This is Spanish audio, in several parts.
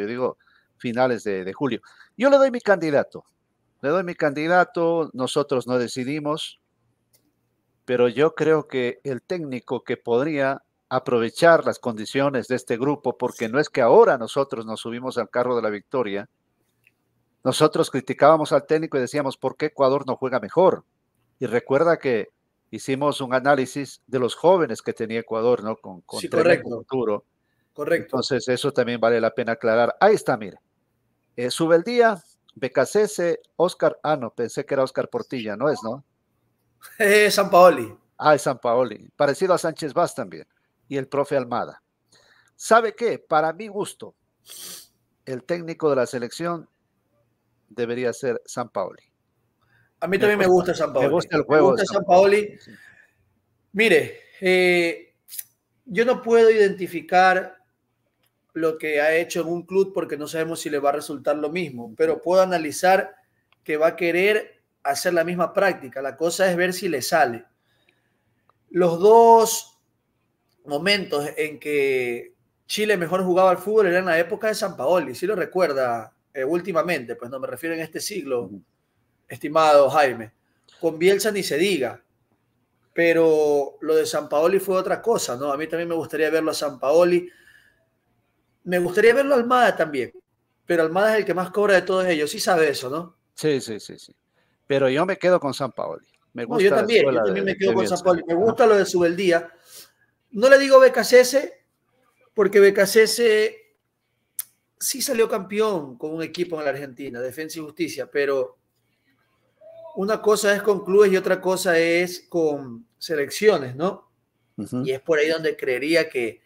yo digo, finales de, julio. Yo le doy mi candidato, le doy mi candidato, nosotros no decidimos, pero yo creo que el técnico que podría aprovechar las condiciones de este grupo, porque no es que ahora nosotros nos subimos al carro de la victoria, nosotros criticábamos al técnico y decíamos, ¿por qué Ecuador no juega mejor? Y recuerda que hicimos un análisis de los jóvenes que tenía Ecuador, ¿no? Con, con futuro. Correcto. Entonces, eso también vale la pena aclarar. Ahí está, mire. Eh, sube el día, Becasese, Oscar. Ah, no, pensé que era Oscar Portilla, ¿no es, no? San Paoli. Ah, es San Paoli. Parecido a Sánchez Vaz también. Y el profe Almada. ¿Sabe qué? Para mi gusto, el técnico de la selección debería ser San Paoli. A mí también me gusta, San Paoli. Me gusta el juego. Me San Paoli. Mire, eh, yo no puedo identificar lo que ha hecho en un club porque no sabemos si le va a resultar lo mismo, pero puedo analizar que va a querer hacer la misma práctica. La cosa es ver si le sale. Los dos momentos en que Chile mejor jugaba al fútbol eran la época de San Paoli, si lo recuerda eh, últimamente, pues no me refiero en este siglo, estimado Jaime. Con Bielsa ni se diga, pero lo de San Paoli fue otra cosa, ¿no? A mí también me gustaría verlo a San Paoli me gustaría verlo Almada también, pero Almada es el que más cobra de todos ellos. Sí sabe eso, ¿no? Sí, sí, sí, sí. Pero yo me quedo con San Paoli. Me gusta yo también, yo también me quedo con San Paoli. Me gusta lo de Subeldía. No le digo Becasese, porque Becasese sí salió campeón con un equipo en la Argentina, Defensa y Justicia, pero una cosa es con clubes y otra cosa es con selecciones, ¿no? Y es por ahí donde creería que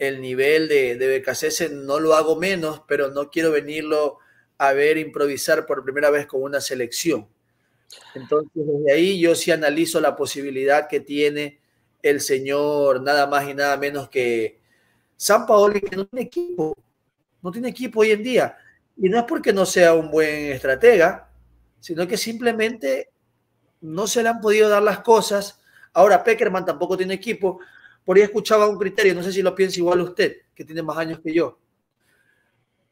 el nivel de, de no lo hago menos, pero no quiero venirlo a ver improvisar por primera vez con una selección. Entonces, desde ahí yo sí analizo la posibilidad que tiene el señor, nada más y nada menos que San Paolo, que no tiene equipo, no tiene equipo hoy en día. Y no es porque no sea un buen estratega, sino que simplemente no se le han podido dar las cosas. Ahora Peckerman tampoco tiene equipo. Por ahí escuchaba un criterio, no sé si lo piensa igual usted, que tiene más años que yo.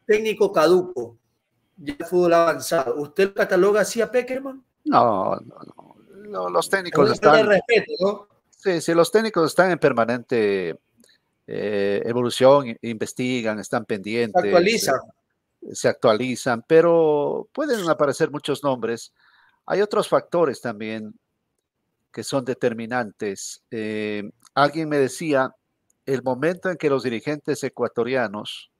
Técnico caduco, ya fútbol avanzado. ¿Usted cataloga así a Peckerman? No, no, no. los técnicos están. Sí, sí, los técnicos están en permanente eh, evolución, investigan, están pendientes. Se actualizan. Eh, se actualizan, pero pueden aparecer muchos nombres. Hay otros factores también que son determinantes. Eh, alguien me decía, el momento en que los dirigentes ecuatorianos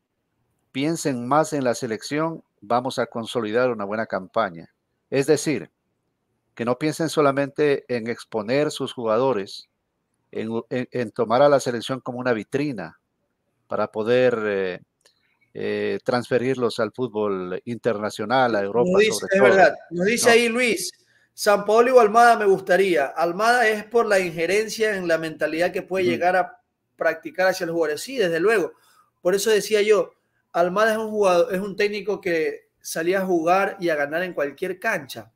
piensen más en la selección, vamos a consolidar una buena campaña. Es decir, que no piensen solamente en exponer sus jugadores, en, tomar a la selección como una vitrina para poder eh, eh, transferirlos al fútbol internacional, a Europa. dice, es verdad, nos dice ahí Luis, San Paolo o Almada me gustaría. Almada es por la injerencia en la mentalidad que puede llegar a practicar hacia los jugadores. Sí, desde luego. Por eso decía yo, Almada es un jugador, es un técnico que salía a jugar y a ganar en cualquier cancha.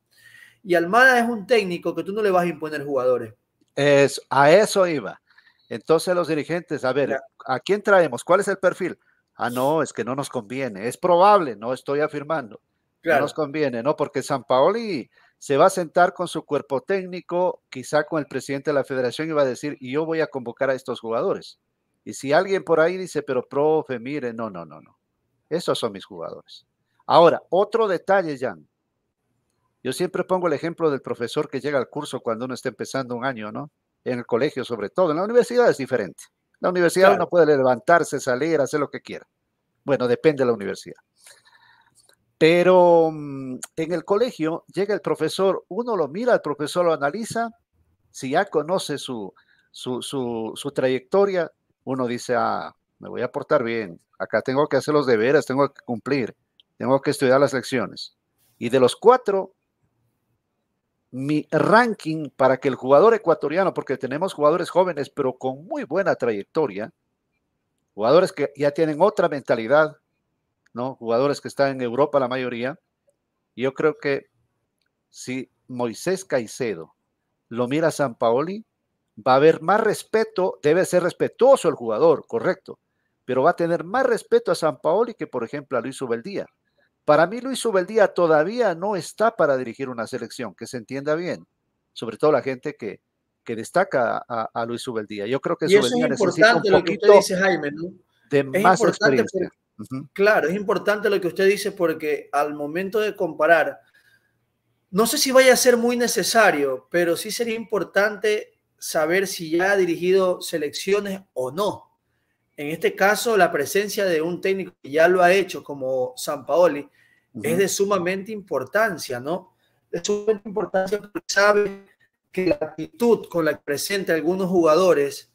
Y Almada es un técnico que tú no le vas a imponer jugadores. Es, a eso iba. Entonces los dirigentes, a ver, ¿a quién traemos? ¿Cuál es el perfil? Ah, no, es que no nos conviene. Es probable, no estoy afirmando. No nos conviene, ¿no? Porque San Paoli se va a sentar con su cuerpo técnico, quizá con el presidente de la federación y va a decir, yo voy a convocar a estos jugadores. Y si alguien por ahí dice, pero profe, mire, no, no, no, no. Esos son mis jugadores. Ahora, otro detalle, Jan. Yo siempre pongo el ejemplo del profesor que llega al curso cuando uno está empezando un año, ¿no? En el colegio, sobre todo. En la universidad es diferente. La universidad uno puede levantarse, salir, hacer lo que quiera. Bueno, depende de la universidad. Pero mm, en el colegio llega el profesor, uno lo mira, el profesor lo analiza, si ya conoce su, trayectoria, uno dice, ah, me voy a portar bien, acá tengo que hacer los deberes, tengo que cumplir, tengo que estudiar las lecciones. Y de los cuatro, mi ranking para que el jugador ecuatoriano, porque tenemos jugadores jóvenes, pero con muy buena trayectoria, jugadores que ya tienen otra mentalidad, ¿no? Jugadores que están en Europa la mayoría. Yo creo que si Moisés Caicedo lo mira a San Paoli, va a haber más respeto, debe ser respetuoso el jugador, correcto, pero va a tener más respeto a San Paoli que, por ejemplo, a Luis Ubeldía. Para mí, Luis Ubeldía todavía no está para dirigir una selección, que se entienda bien, sobre todo la gente que, que destaca a, Luis Ubeldía. Yo creo que eso es importante lo que dice, Jaime, ¿no? de más experiencia. Claro, es importante lo que usted dice porque al momento de comparar, no sé si vaya a ser muy necesario, pero sí sería importante saber si ya ha dirigido selecciones o no. En este caso, la presencia de un técnico que ya lo ha hecho, como San Paoli, es de sumamente importancia, ¿no? De sumamente importancia porque sabe que la actitud con la que presenta algunos jugadores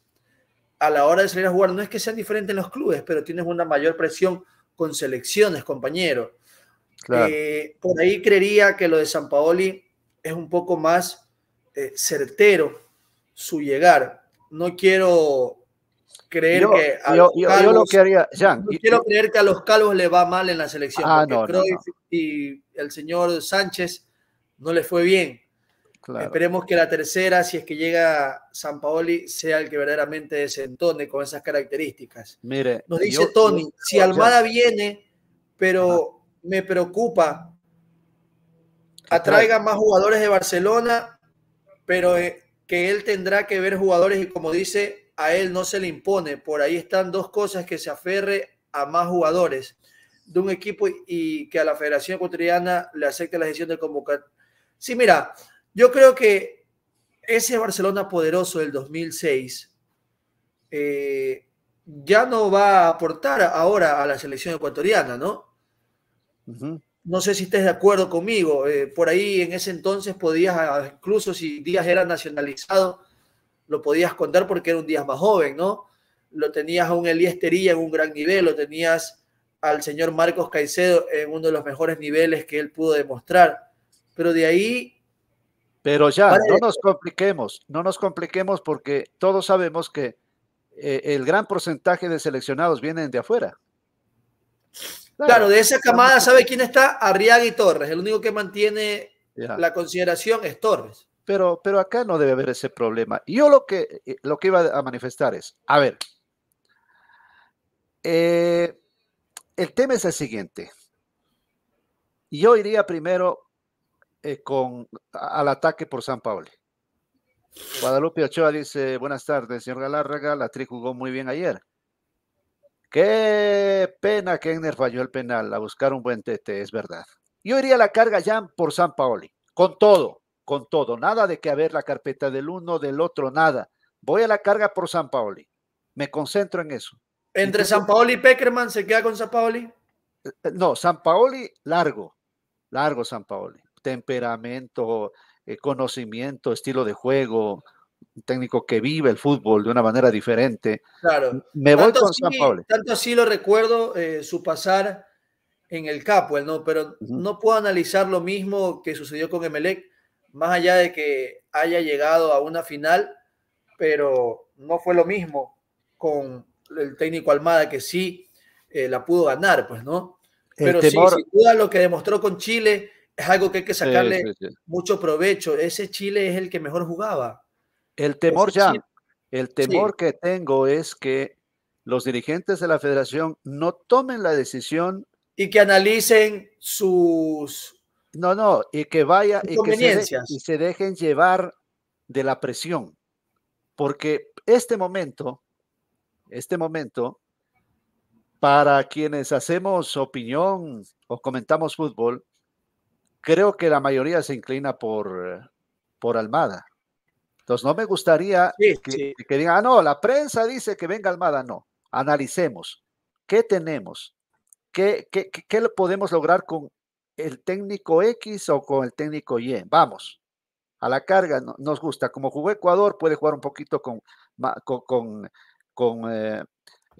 a la hora de salir a jugar. No es que sean diferente en los clubes, pero tienes una mayor presión con selecciones, compañero. Eh, por ahí creería que lo de San Paoli es un poco más eh, certero su llegar. No quiero creer que a los quiero creer que a los calvos le va mal en la selección. Ah, y el señor Sánchez no le fue bien. Esperemos que la tercera, si es que llega San Paoli, sea el que verdaderamente desentone con esas características. Mire, Nos dice Tony, si Almada viene, pero me preocupa, atraiga más jugadores de Barcelona, pero eh, que él tendrá que ver jugadores y como dice, a él no se le impone. Por ahí están dos cosas que se aferre a más jugadores de un equipo y que a la Federación Ecuatoriana le acepte la decisión de convocar. Sí, mira, yo creo que ese Barcelona poderoso del 2006 eh, ya no va a aportar ahora a la selección ecuatoriana, ¿no? No sé si estés de acuerdo conmigo. Eh, por ahí en ese entonces podías, incluso si Díaz era nacionalizado, lo podías contar porque era un Díaz más joven, ¿no? Lo tenías a un Elías en un gran nivel, lo tenías al señor Marcos Caicedo en uno de los mejores niveles que él pudo demostrar. Pero de ahí pero ya, no nos compliquemos, no nos compliquemos porque todos sabemos que eh, el gran porcentaje de seleccionados vienen de afuera. Claro, de esa camada, ¿sabe quién está? Arriaga y Torres. El único que mantiene la consideración es Torres. Pero, pero acá no debe haber ese problema. Yo lo que, eh, lo que iba a manifestar es, a ver, eh, el tema es el siguiente. Yo iría primero eh, con, al ataque por San Paoli Guadalupe Ochoa dice, buenas tardes, señor Galárraga, la tri jugó muy bien ayer. Qué pena que Enner falló el penal a buscar un buen tete, es verdad. Yo iría a la carga ya por San Paoli, con todo, con todo, nada de que haber la carpeta del uno, del otro, nada. Voy a la carga por San Paoli, me concentro en eso. ¿Entre San Paoli y Peckerman se queda con San Paoli? Eh, eh, no, San Paoli largo, largo San Paoli temperamento, eh, conocimiento, estilo de juego, técnico que vive el fútbol de una manera diferente. Claro. Me voy tanto con San Pablo. Tanto así lo recuerdo eh, su pasar en el Capo, ¿no? pero no puedo analizar lo mismo que sucedió con Emelec, más allá de que haya llegado a una final, pero no fue lo mismo con el técnico Almada que sí eh, la pudo ganar, pues, ¿no? Pero duda lo que demostró con Chile es algo que hay que sacarle mucho provecho. Ese Chile es el que mejor jugaba. El temor ya, el temor que tengo es que los dirigentes de la federación no tomen la decisión. Y que analicen sus... No, no, y que vaya y, que y se dejen llevar de la presión. Porque este momento, este momento, para quienes hacemos opinión o comentamos fútbol, creo que la mayoría se inclina por, por Almada. Entonces, no me gustaría que, digan, ah, no, la prensa dice que venga Almada. No, analicemos. ¿Qué tenemos? ¿Qué, qué, qué, podemos lograr con el técnico X o con el técnico Y? Vamos, a la carga nos gusta. Como jugó Ecuador, puede jugar un poquito con, con, con, con eh,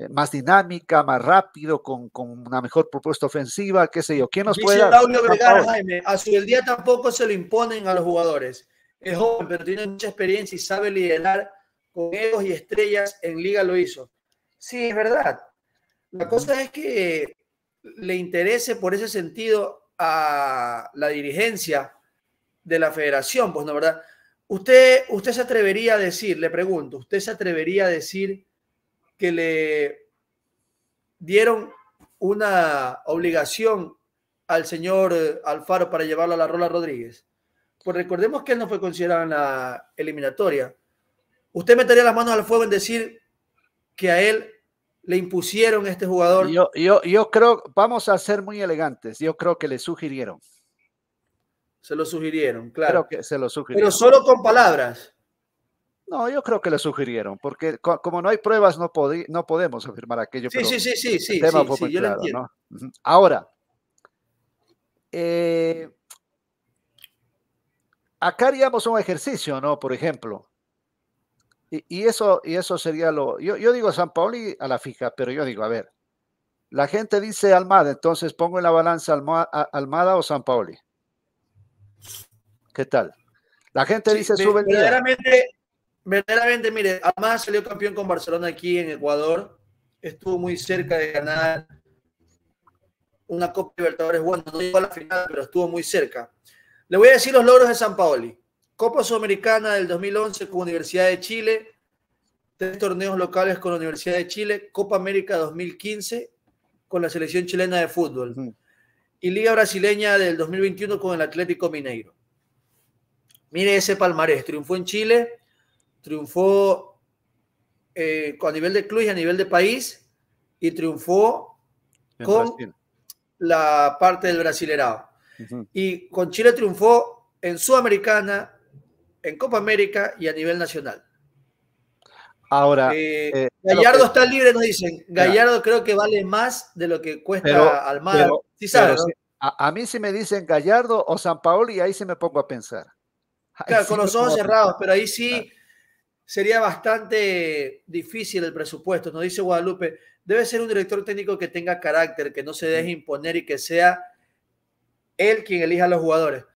eh, más dinámica, más rápido, con, con, una mejor propuesta ofensiva, qué sé yo. ¿Quién nos puede Claudio Jaime, a su día tampoco se lo imponen a los jugadores. Es joven, pero tiene mucha experiencia y sabe liderar con egos y estrellas. En Liga lo hizo. Sí, es verdad. La cosa es que le interese por ese sentido a la dirigencia de la federación, pues no, ¿verdad? Usted, usted se atrevería a decir, le pregunto, ¿usted se atrevería a decir que le dieron una obligación al señor eh, Alfaro para llevarlo a la Rola Rodríguez? Pues recordemos que él no fue considerado en la eliminatoria. ¿Usted metería las manos al fuego en decir que a él le impusieron este jugador? Yo, yo, yo creo, vamos a ser muy elegantes, yo creo que le sugirieron. Se lo sugirieron, claro. que se lo sugirieron. Pero solo con palabras. No, yo creo que le sugirieron, porque como no hay pruebas, no, no podemos afirmar aquello. Sí, sí, sí, sí, sí, sí, Ahora, eh, acá haríamos un ejercicio, ¿no? Por ejemplo. Y, eso, y eso sería lo. Yo, digo San Pauli a la fija, pero yo digo, a ver, la gente dice Almada, entonces pongo en la balanza Almada, o San Pauli. ¿Qué tal? La gente dice suben verdaderamente, mire, además salió campeón con Barcelona aquí en Ecuador. Estuvo muy cerca de ganar una Copa Libertadores. Bueno, no llegó a la final, pero estuvo muy cerca. Le voy a decir los logros de San Paoli. Copa Sudamericana del 2011 con Universidad de Chile, tres torneos locales con la Universidad de Chile, Copa América 2015 con la selección chilena de fútbol y Liga Brasileña del 2021 con el Atlético Mineiro. Mire ese palmarés, triunfó en Chile, triunfó eh, a nivel de club y a nivel de país y triunfó con la parte del Brasilerado. Y con Chile triunfó en Sudamericana, en Copa América y a nivel nacional. Ahora, eh, eh, Gallardo está libre, nos dicen. Gallardo creo que vale más de lo que cuesta al mar a, mí si me dicen Gallardo o San Paolo y ahí se me pongo a pensar. con los ojos cerrados, pero ahí sí, sería bastante difícil el presupuesto, nos dice Guadalupe. Debe ser un director técnico que tenga carácter, que no se deje imponer y que sea él quien elija a los jugadores.